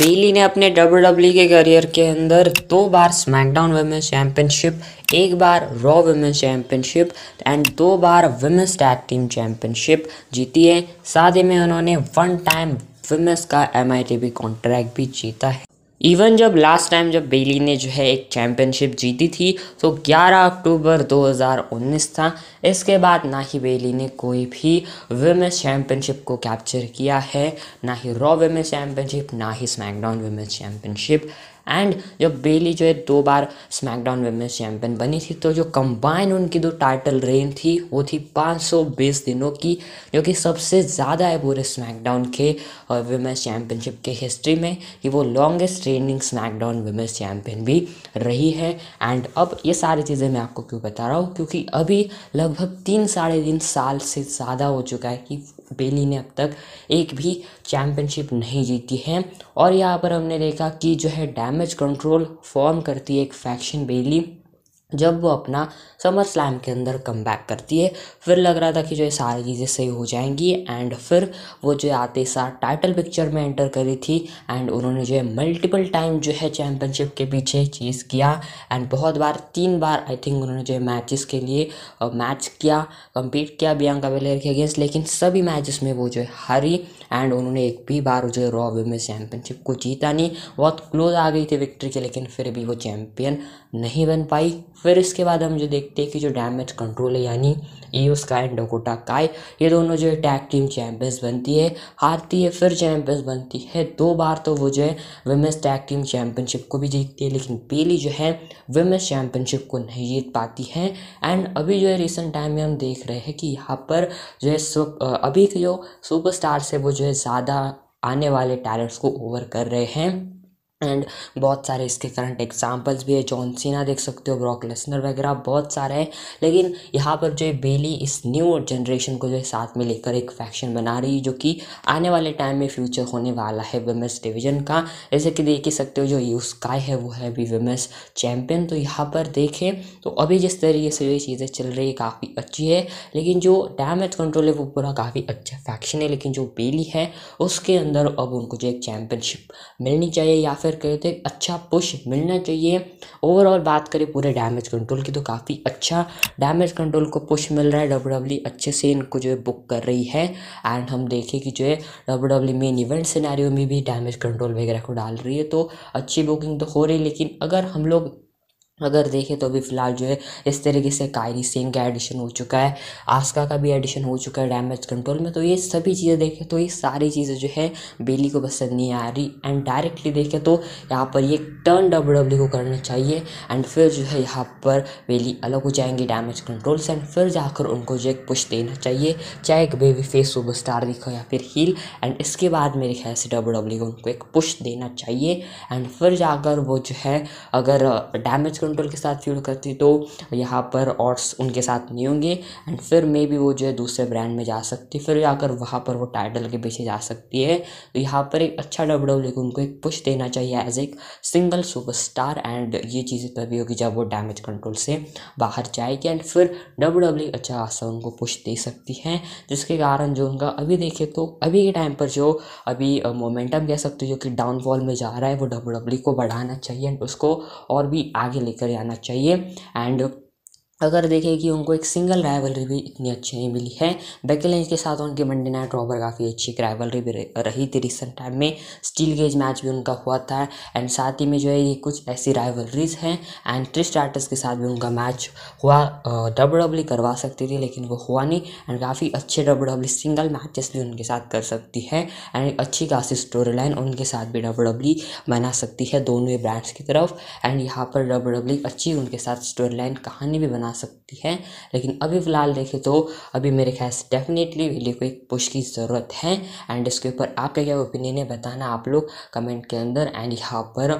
बेली ने अपने W W e के करियर के अंदर दो बार स्मैकडाउन वुमेंस चैंपियनशिप एक बार रॉ वुमेंस चैंपियनशिप एंड दो बार वुमेंस टैग टीम चैंपियनशिप जीती है साथ ही में उन्होंने वन टाइम वुमेंस का एम आई कॉन्ट्रैक्ट भी जीता है इवन जब लास्ट टाइम जब बेली ने जो है एक चैम्पियनशिप जीती थी तो 11 अक्टूबर 2019 था इसके बाद ना ही बेली ने कोई भी वुमेंस चैम्पियनशिप को कैप्चर किया है ना ही रॉ वुमेंस चैम्पियनशिप ना ही स्मैकडाउन वुमेंस चैम्पियनशिप एंड जब बेली जो है दो बार स्मैकडाउन वेमेंस चैम्पियन बनी थी तो जो कंबाइन उनकी दो टाइटल रेन थी वो थी 520 दिनों की जो कि सबसे ज़्यादा है पूरे स्मैकडाउन के वेमेंस चैम्पियनशिप के हिस्ट्री में कि वो longest reigning SmackDown women's champion भी रही है एंड अब ये सारी चीज़ें मैं आपको क्यों बता रहा हूँ क्योंकि अभी लगभग तीन साढ़े तीन साल से ज़्यादा हो चुका है कि बेली ने अब तक एक भी चैम्पियनशिप नहीं जीती है और यहाँ पर हमने देखा कि जो है डैमेज कंट्रोल फॉर्म करती है एक फैक्शन बेली जब वो अपना समर स्लैम के अंदर कम बैक करती है फिर लग रहा था कि जो है सारी चीज़ें सही हो जाएंगी एंड फिर वो जो है आते सार टाइटल पिक्चर में एंटर करी थी एंड उन्होंने जो है मल्टीपल टाइम जो है चैम्पियनशिप के पीछे चीज़ किया एंड बहुत बार तीन बार आई थिंक उन्होंने जो है मैचेस के लिए मैच किया कम्पीट किया बियांका बेलेर के अगेंस्ट लेकिन सभी मैचेस में वो जो है हारी एंड उन्होंने एक भी बार जो है रॉ वेमेंस चैंपियनशिप को जीता नहीं बहुत क्लोज आ गई थी विक्ट्री के लेकिन फिर भी वो चैम्पियन नहीं बन पाई फिर इसके बाद हम जो देखते हैं कि जो डैमेज कंट्रोल है यानी ई उसका एंड डोकोटा काय ये दोनों जो है टैग टीम चैम्पियंस बनती है हारती है फिर चैम्पियंस बनती है दो बार तो वो जो है वेमेंस टैग टीम चैम्पियनशिप को भी जीतती है लेकिन पीली जो है वेमेंस चैम्पियनशिप को नहीं जीत पाती है एंड अभी जो है रिसेंट टाइम में हम देख रहे हैं कि यहाँ पर जो है अभी के जो सुपर स्टार्स है वो जो है ज़्यादा आने वाले टैलेंट्स को ओवर कर रहे हैं एंड बहुत सारे इसके करंट एग्जाम्पल्स भी है जॉन सीना देख सकते हो ब्रॉक लेसनर वगैरह बहुत सारे हैं लेकिन यहाँ पर जो है बेली इस न्यू जनरेशन को जो है साथ में लेकर एक फैक्शन बना रही है जो कि आने वाले टाइम में फ्यूचर होने वाला है वेमेंस डिवीजन का जैसे कि देख ही सकते हो जो यू स्काई है वो है अभी वेमेंस चैम्पियन तो यहाँ पर देखें तो अभी जिस तरीके से ये चीज़ें चल रही है काफ़ी अच्छी है लेकिन जो डैमेज कंट्रोल है वो पूरा काफ़ी अच्छा फैक्शन है लेकिन जो बेली है उसके अंदर अब उनको जो एक चैम्पियनशिप मिलनी चाहिए या फिर कर गए तो एक अच्छा पुश मिलना चाहिए ओवरऑल बात करें पूरे डैमेज कंट्रोल की तो काफ़ी अच्छा डैमेज कंट्रोल को पुश मिल रहा है डब्ल्यू डब्ल्यू e अच्छे से इनको जो है बुक कर रही है एंड हम देखें कि जो है डब्ल्यू डब्ल्यू मेन इवेंट सिनारियों में भी डैमेज कंट्रोल वगैरह को डाल रही है तो अच्छी बुकिंग तो हो रही है लेकिन अगर हम लोग अगर देखें तो अभी फ़िलहाल जो है इस तरीके से कायरी सिंह का एडिशन हो चुका है आस्का का भी एडिशन हो चुका है डैमेज कंट्रोल में तो ये सभी चीज़ें देखें तो ये सारी चीज़ें जो है बेली को पसंद नहीं आ रही एंड डायरेक्टली देखें तो यहाँ पर ये टर्न डब्ल्यू डब्ल्यू को करना चाहिए एंड फिर जो है यहाँ पर बेली अलग हो जाएंगी डैमेज कंट्रोल से एंड फिर जाकर उनको जो एक पुश देना चाहिए चाहे एक बेबी फेस सुपर स्टार दिखो या फिर हील एंड इसके बाद मेरे ख्याल से डब्ल्यू डब्ल्यू को उनको एक पुश देना चाहिए एंड फिर जाकर वो जो है अगर डैमेज कंट्रोल के साथ फील्ड करती तो यहाँ पर ऑर्ड्स उनके साथ नहीं होंगे एंड फिर मे भी वो जो है दूसरे ब्रांड में जा सकती फिर जाकर वहाँ पर वो टाइटल के पीछे जा सकती है तो यहाँ पर एक अच्छा डब्ल्यू डब्ल्यू को उनको एक पुश देना चाहिए एज एक सिंगल सुपरस्टार एंड ये चीज़ें तभी होगी जब वो डैमेज कंट्रोल से बाहर जाएगी एंड फिर डब्ल्यू डब्ल्यू अच्छा खासा उनको पुश दे सकती है जिसके कारण जो उनका अभी देखे तो अभी के टाइम पर जो अभी मोमेंटम कह सकते हो जो कि डाउनफॉल में जा रहा है वो डब्ल्यू डब्ल्यू को बढ़ाना चाहिए एंड उसको और भी आगे ले लेकर आना चाहिए एंड अगर देखें कि उनको एक सिंगल राइवलरी भी इतनी अच्छी नहीं मिली है बेकी के साथ उनकी मंडे नाइट रॉबर काफ़ी अच्छी एक राइवलरी भी रही थी रिसेंट टाइम में स्टील गेज मैच भी उनका हुआ था एंड साथ ही में जो है ये कुछ ऐसी राइवलरीज हैं एंड थ्री स्टार्टर्स के साथ भी उनका मैच हुआ डब्ल्यू डब्ल्यू करवा सकती थी लेकिन वो हुआ नहीं एंड काफ़ी अच्छे डब्ल्यू डब्ल्यू सिंगल मैचेस भी उनके साथ कर सकती है एंड अच्छी खासी स्टोरी लाइन उनके साथ भी डब्ल्यू डब्ल्यू बना सकती है दोनों ही ब्रांड्स की तरफ एंड यहाँ पर डब्ल्यू डब्ल्यू अच्छी उनके साथ स्टोरी लाइन कहानी भी बना बना सकती है लेकिन अभी फ़िलहाल देखें तो अभी मेरे ख्याल से डेफिनेटली वीडियो को एक पुश की ज़रूरत है एंड इसके ऊपर आपका क्या ओपिनियन है बताना आप लोग कमेंट के अंदर एंड यहाँ पर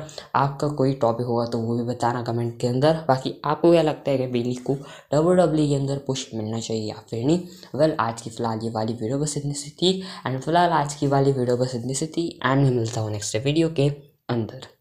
आपका कोई टॉपिक होगा तो वो भी बताना कमेंट के अंदर बाकी आपको क्या लगता है कि बिली को डब्ल्यू डब्ल्यू के अंदर पुश मिलना चाहिए या फिर नहीं वेल आज की फ़िलहाल ये वाली वीडियो बस इतनी सी थी एंड फिलहाल आज की वाली वीडियो बस इतनी सी थी एंड मैं मिलता हूँ नेक्स्ट वीडियो के अंदर